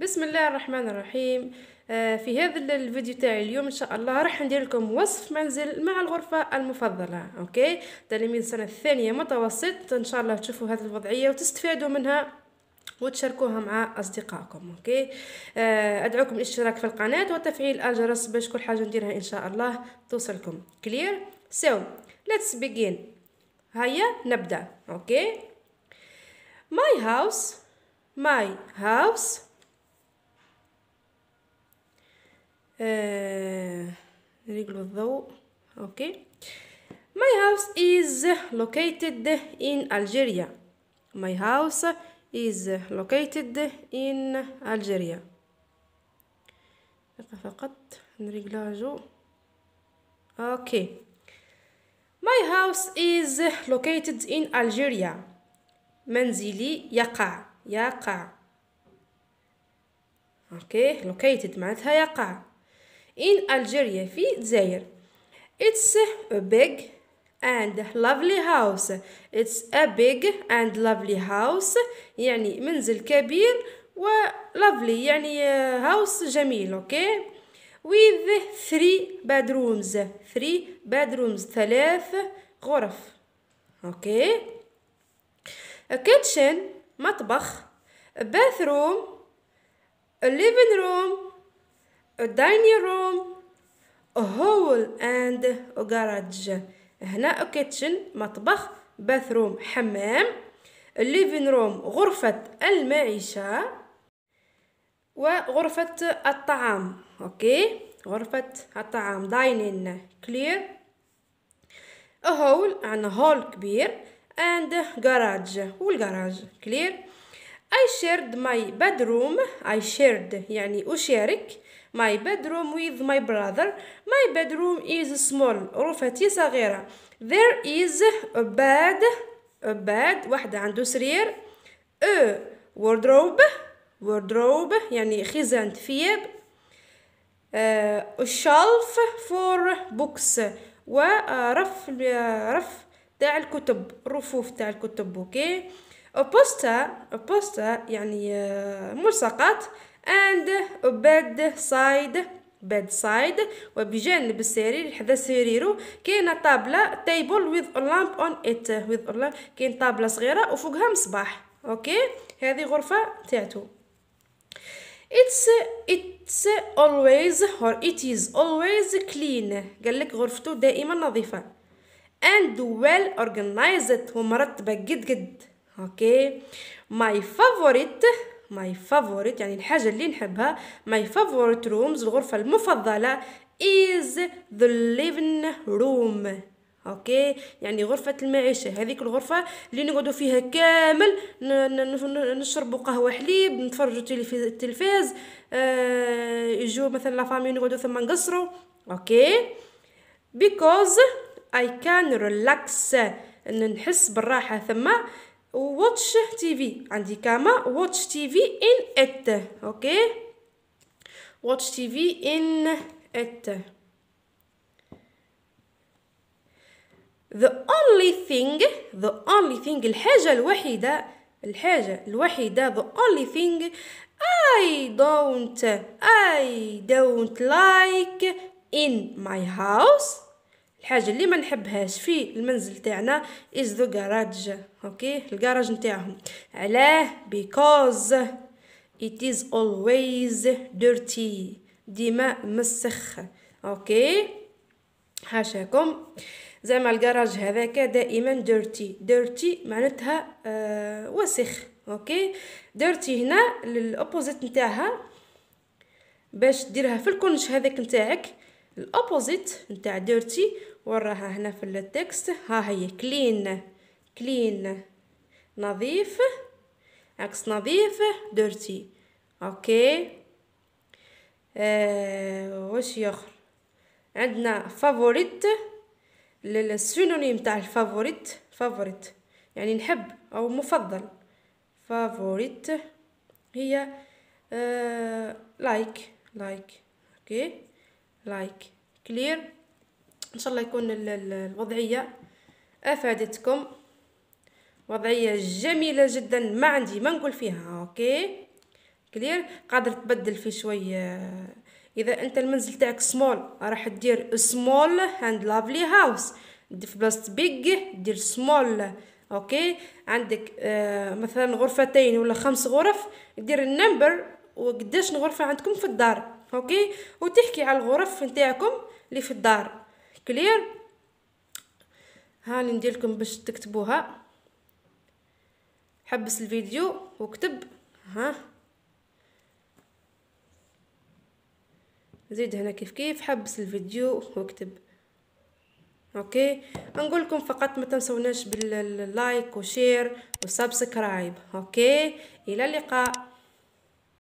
بسم الله الرحمن الرحيم آه، في هذا الفيديو تاعي اليوم ان شاء الله راح ندير لكم وصف منزل مع الغرفه المفضله اوكي تلاميذ السنه الثانيه متوسط ان شاء الله تشوفوا هذه الوضعيه وتستفادوا منها وتشاركوها مع اصدقائكم اوكي آه، ادعوكم الاشتراك في القناه وتفعيل الجرس باش كل حاجه نديرها ان شاء الله توصلكم كلير سو ليتس بيجين هيا نبدا اوكي ماي هاوس ماي هاوس رجله الضوء اوكي my house is located in Algeria my house is located in Algeria فقط نرجلاجو اوكي my house is located in Algeria منزلي يقع يقع اوكي located معناتها يقع in Algeria في الجزائر It's a big and lovely house It's a big and lovely house يعني منزل كبير و lovely يعني house جميل اوكي okay? with three bedrooms three bedrooms ثلاث غرف اوكي okay. a kitchen مطبخ a bathroom a living room a dining room a hall and a garage هنا a kitchen مطبخ bathroom حمام a living room غرفة المعيشة وغرفة الطعام اوكي غرفة الطعام dining clear a hall عندنا hall كبير and garage والجراج clear I shared my bedroom I shared يعني أشارك My bedroom with my brother. My bedroom is small. غرفتي صغيرة. There is a bed. A bed. واحد عنده سرير. A wardrobe. wardrobe يعني خزان ثياب. A shelf for books. ورف رف تاع الكتب رفوف تاع الكتب اوكي a poster يعني ملصقات and bed side bed side وبجانب السرير حدا سريرو كاينه طابله تيبل on it with a lamp كاين طابله صغيره وفوقها مصباح اوكي هذه غرفه تاعتو it's it's always or it is always clean قال لك غرفته دائما نظيفه and well organized ومرتبه قد قد اوكي my favorite ماي فافوريت يعني الحاجة اللي نحبها ماي فافوريت رومز الغرفة المفضلة از ذا ليفن روم اوكي يعني غرفة المعيشة هذيك الغرفة اللي نقعدوا فيها كامل نشربوا قهوة حليب نتفرجوا التلفاز آه يجوا مثلا لا فامي نقعدوا ثم نقصروا اوكي بيكوز اي كان ريلاكس نحس بالراحة ثم واتش تي في عندي كاما واتش تي في ان ات اوكي واتش تي في ان ات the only thing the only thing الحاجة الوحيدة الحاجة الوحيدة the only thing I don't I don't like in my house الحاجه اللي ما نحبهاش في المنزل تاعنا از ذا جراج اوكي الكراج نتاعهم علاه بيكوز it is always dirty ديما مسخ اوكي حاشاكم زعما الكراج هذاك دائما ديرتي ديرتي معناتها آه وسخ اوكي ديرتي هنا الاوبوزيت نتاعها باش ديرها في الكونش هذاك نتاعك الابوزيت نتاع ديرتي وراها هنا في التكست ها هي كلين كلين نظيف عكس نظيف ديرتي اوكي آه واش يخر عندنا فافوريت للسينونيم تاع الفافوريت فافوريت يعني نحب او مفضل فافوريت هي آه لايك لايك اوكي لايك كلير ان شاء الله يكون الوضعيه افادتكم وضعيه جميله جدا ما عندي ما نقول فيها اوكي كلير قادر تبدل في شويه آه، اذا انت المنزل تاعك سمول راح دير سمول هاند لافلي هاوس في بلاصه بيج دير سمول اوكي عندك آه مثلا غرفتين ولا خمس غرف دير النمبر وقداش غرفه عندكم في الدار اوكي وتحكي على الغرف نتاعكم اللي في الدار كلير هاني ندير لكم باش تكتبوها حبس الفيديو وكتب ها زيد هنا كيف كيف حبس الفيديو واكتب اوكي نقول لكم فقط ما تنسوناش باللايك وشير وسبسكرايب اوكي الى اللقاء